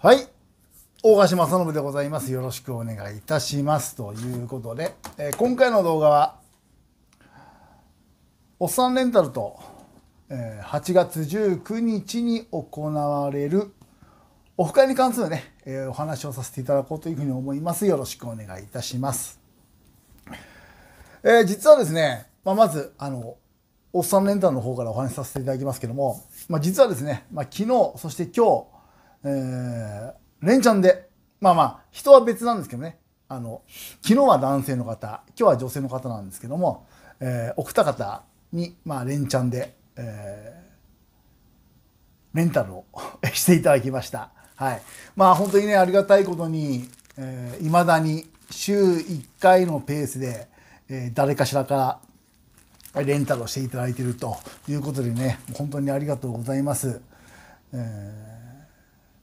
はい。大賀島正信でございます。よろしくお願いいたします。ということで、えー、今回の動画は、おっさんレンタルと、えー、8月19日に行われるオフ会に関するね、えー、お話をさせていただこうというふうに思います。よろしくお願いいたします。えー、実はですね、まあ、まず、あの、おっさんレンタルの方からお話しさせていただきますけども、まあ、実はですね、まあ、昨日、そして今日、えー、連チャンで、まあまあ、人は別なんですけどね、あの、昨日は男性の方、今日は女性の方なんですけども、えー、お二方に、まあ、連チャンで、えー、メンタルを していただきました。はい。まあ、本当にね、ありがたいことに、えー、未だに週1回のペースで、えー、誰かしらからレンタルをしていただいているということでね、本当にありがとうございます。えー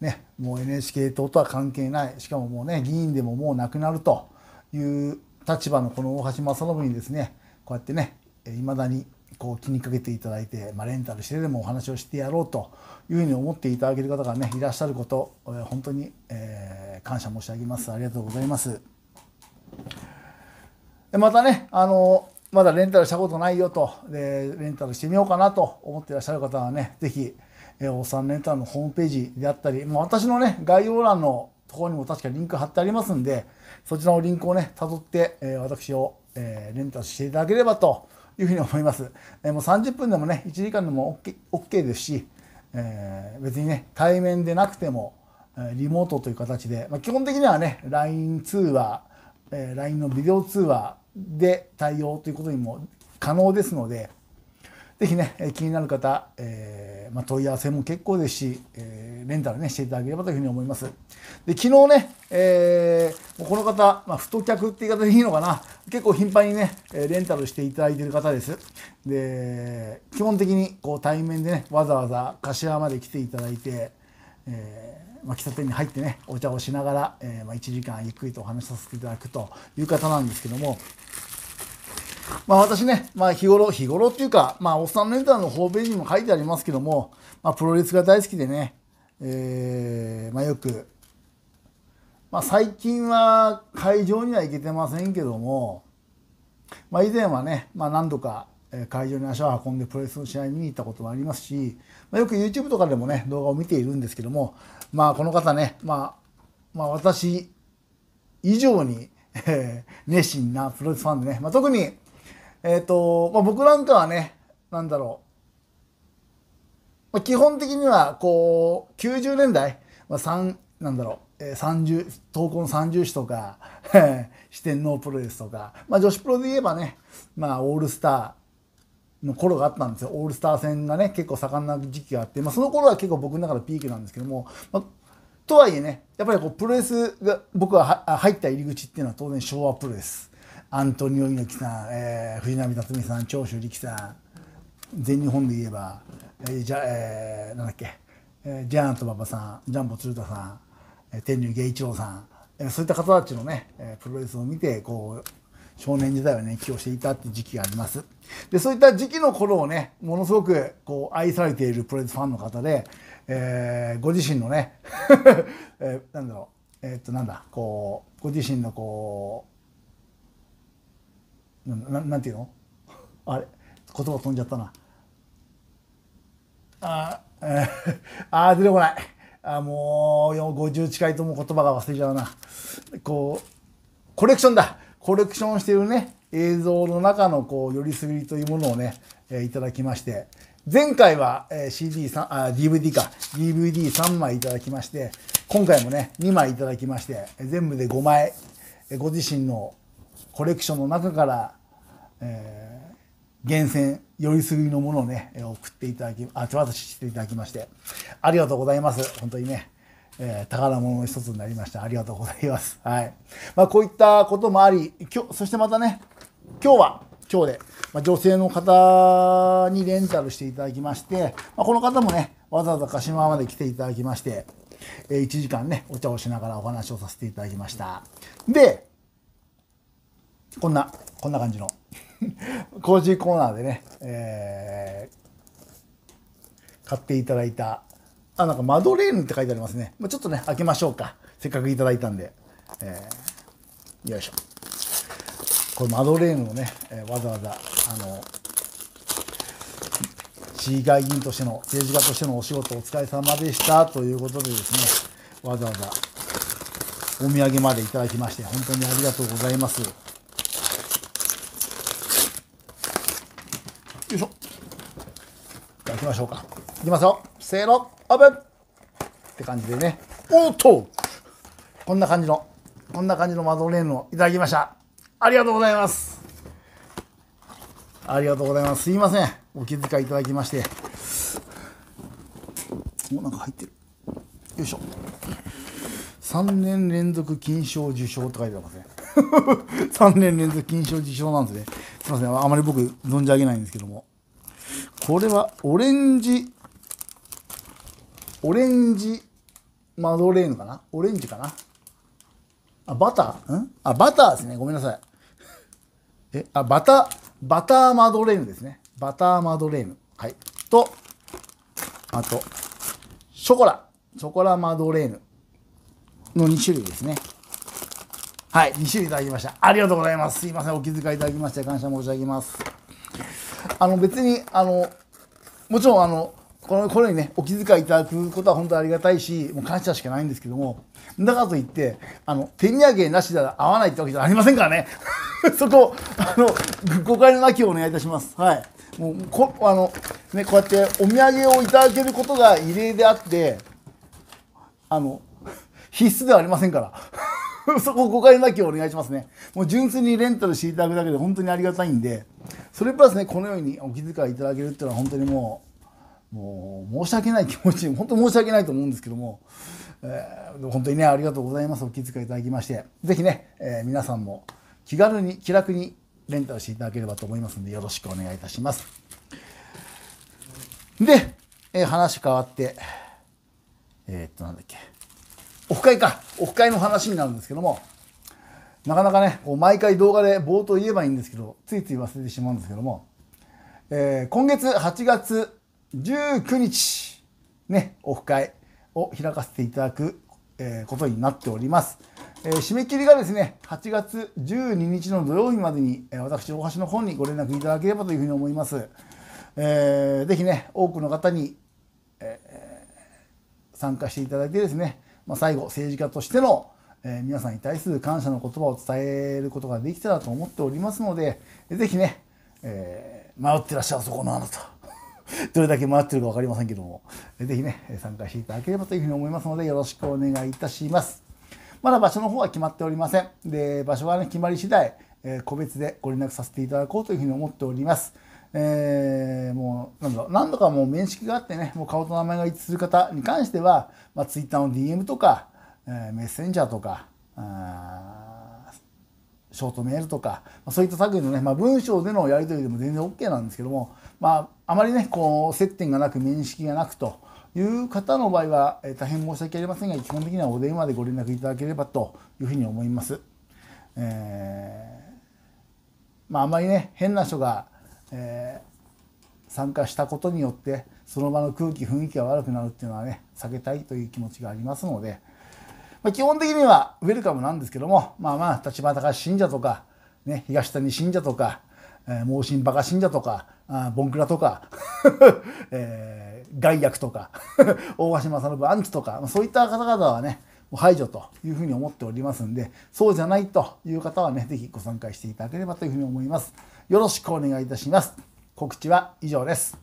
ね、もう NHK 党とは関係ないしかももうね議員でももう亡くなるという立場のこの大橋正信にですねこうやってねいまだにこう気にかけていただいて、まあ、レンタルしてでもお話をしてやろうというふうに思っていただける方がねいらっしゃること本当に、えー、感謝申し上げますありがとうございます。またねあのまだレンタルしたことないよと、でレンタルしてみようかなと思っていらっしゃる方はね、ぜひ、えー、おっさんレンタルのホームページであったり、もう私のね、概要欄のところにも確かリンク貼ってありますんで、そちらのリンクをね、辿って、えー、私を、えー、レンタルしていただければというふうに思います。えー、もう30分でもね、1時間でも OK, OK ですし、えー、別にね、対面でなくても、リモートという形で、まあ、基本的にはね、LINE 通話、えー、LINE のビデオ通話で対応ということにも可能ですので、ぜひね、気になる方、えーまあ、問い合わせも結構ですし、えー、レンタルね、していただければというふうに思います。で、昨日ね、えー、この方、まあ、太客って言い方でいいのかな、結構頻繁にね、レンタルしていただいている方です。で、基本的にこう対面でね、わざわざ柏まで来ていただいて、えー、まあ、喫茶店に入ってねお茶をしながら、えー、まあ、1時間ゆっくりとお話しさせていただくという方なんですけども。まあ私ね、まあ日頃、日頃っていうか、まあおっさんレンタルのホームページにも書いてありますけども、まあプロレスが大好きでね、えー、まあよく、まあ最近は会場には行けてませんけども、まあ以前はね、まあ何度か会場に足を運んでプレスの試合見に行ったこともありますし、まあ、よく YouTube とかでもね動画を見ているんですけどもまあこの方ね、まあ、まあ私以上に熱心なプロレスファンでね、まあ、特に、えーとまあ、僕なんかはねなんだろう、まあ、基本的にはこう90年代、まあ、3なんだろう30東高の三十士とか四天王プロレスとか、まあ、女子プロで言えばね、まあ、オールスターの頃があったんですよオールスター戦がね結構盛んな時期があって、まあ、その頃は結構僕の中でピークなんですけども、まあ、とはいえねやっぱりこうプロレスが僕が入った入り口っていうのは当然昭和プロレスアントニオ猪木さん、えー、藤波辰巳さん長州力さん全日本で言えば、えー、じゃ、えー、なんだっけ、えー、ジャイアント馬場さんジャンボ鶴田さん天竜芸一郎さんそういった方たちのねプロレスを見てこう少年時代は熱狂していたって時期があります。で、そういった時期の頃をね、ものすごくこう愛されているプロレスファンの方で、えー、ご自身のね、えー、なんだろう、えー、っと、なんだ、こう、ご自身のこう、ななんていうのあれ、言葉飛んじゃったな。あ、えー、あ出てこない。あもう50近いとも言葉が忘れちゃうな。こう、コレクションだコレクションしているね、映像の中のこう、よりすぐりというものをね、えいただきまして、前回は CD 3あ、DVD か、DVD3 枚いただきまして、今回もね、2枚いただきまして、全部で5枚、ご自身のコレクションの中から、えー、厳選、よりすぐりのものをね、送っていただき、あ、手渡ししていただきまして、ありがとうございます。本当にね。えー、宝物の一つになりました。ありがとうございます。はい。まあ、こういったこともあり、今日、そしてまたね、今日は、今日で、まあ、女性の方にレンタルしていただきまして、まあ、この方もね、わざわざ鹿島まで来ていただきまして、えー、1時間ね、お茶をしながらお話をさせていただきました。で、こんな、こんな感じの、コージーコーナーでね、えー、買っていただいたあ、なんかマドレーヌって書いてありますね。まあ、ちょっとね、開けましょうか。せっかくいただいたんで。えー、よいしょ。これマドレーヌをね、えー、わざわざ、あの、市議会議員としての、政治家としてのお仕事お疲れ様でしたということでですね、わざわざお土産までいただきまして、本当にありがとうございます。よいしょ。じゃあきましょうか。いきますよ。せーの。オープンって感じでねおっとこんな感じのこんな感じのマドレーヌをいただきましたありがとうございますありがとうございますすいませんお気遣いいただきましておなんか入ってるよいしょ3年連続金賞受賞って書いてありますね3 年連続金賞受賞なんですねすいませんあまり僕存じ上げないんですけどもこれはオレンジオレンジマドレーヌかなオレンジかなあ、バターんあ、バターですね。ごめんなさい。え、あ、バター、バターマドレーヌですね。バターマドレーヌ。はい。と、あと、ショコラ。ショコラマドレーヌの2種類ですね。はい。2種類いただきました。ありがとうございます。すいません。お気遣いいただきまして、感謝申し上げます。あの、別に、あの、もちろん、あの、この頃にねお気遣いいただくことは本当ありがたいしもう感謝しかないんですけどもだからといってあの手土産なしでは合わないってわけじゃありませんからね そこあの誤解のなきをお願いいたしますはいもうこあのねこうやってお土産をいただけることが異例であってあの必須ではありませんから そこ誤解なきをお願いしますね。もう純粋にレンタルしていただくだけで本当にありがたいんで、それプラスね、このようにお気遣いいただけるっていうのは本当にもうもう申し訳ない気持ち 本当申し訳ないと思うんですけども、えー、本当にねありがとうございますお気遣いいただきましてぜひね、えー、皆さんも気軽に気楽にレンタルしていただければと思いますのでよろしくお願いいたします。で、えー、話変わってえー、っとなんだっけオフ会かオフ会の話になるんですけどもなかなかね毎回動画で冒頭言えばいいんですけどついつい忘れてしまうんですけども、えー、今月8月19日、ね、オフ会を開かせていただく、えー、ことになっております。えー、締め切りがですね、8月12日の土曜日までに、えー、私、大橋の方にご連絡いただければというふうに思います。えー、ぜひね、多くの方に、えー、参加していただいてですね、まあ、最後、政治家としての、えー、皆さんに対する感謝の言葉を伝えることができたらと思っておりますので、ぜひね、えー、迷ってらっしゃるそこのあなた。どれだけ回ってるか分かりませんけども、ぜひね、参加していただければというふうに思いますので、よろしくお願いいたします。まだ場所の方は決まっておりません。で、場所は、ね、決まり次第、え個別でご連絡させていただこうというふうに思っております。えー、もう、なんだろう、何度かもう面識があってね、もう顔と名前が一致する方に関しては、まあ、Twitter の DM とか、えメッセンジャーとか、ショートメールとか、そういった作業のね、まあ、文章でのやり取りでも全然 OK なんですけども、まあ、あまりねこう接点がなく面識がなくという方の場合は、え大変申し訳ありませんが基本的にはお電話でご連絡いただければというふうに思います。えー、まああまりね変な人が、えー、参加したことによってその場の空気雰囲気が悪くなるっていうのはね避けたいという気持ちがありますので、まあ、基本的にはウェルカムなんですけどもまあまあ立花隆信者とか、ね、東谷信者とかえー、盲信バカ信者とか、あボンクラとか、えー、害悪とか、大橋正信アンチとか、そういった方々はね、排除というふうに思っておりますんで、そうじゃないという方はね、ぜひご参加していただければというふうに思います。よろしくお願いいたします。告知は以上です。